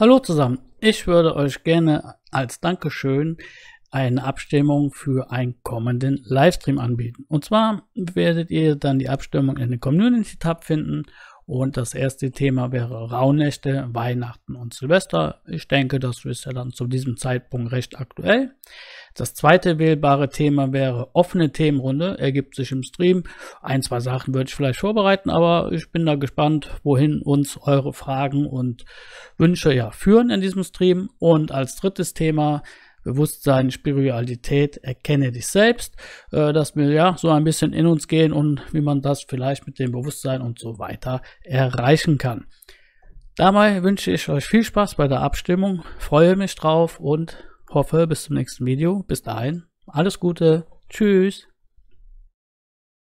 Hallo zusammen, ich würde euch gerne als Dankeschön eine Abstimmung für einen kommenden Livestream anbieten. Und zwar werdet ihr dann die Abstimmung in den Community-Tab finden und das erste Thema wäre Rauhnächte, Weihnachten und Silvester. Ich denke, das ist ja dann zu diesem Zeitpunkt recht aktuell. Das zweite wählbare Thema wäre offene Themenrunde, ergibt sich im Stream. Ein, zwei Sachen würde ich vielleicht vorbereiten, aber ich bin da gespannt, wohin uns eure Fragen und Wünsche ja führen in diesem Stream. Und als drittes Thema Bewusstsein, Spiritualität, erkenne dich selbst, äh, dass wir ja so ein bisschen in uns gehen und wie man das vielleicht mit dem Bewusstsein und so weiter erreichen kann. Dabei wünsche ich euch viel Spaß bei der Abstimmung, freue mich drauf und hoffe bis zum nächsten Video. Bis dahin, alles Gute, tschüss.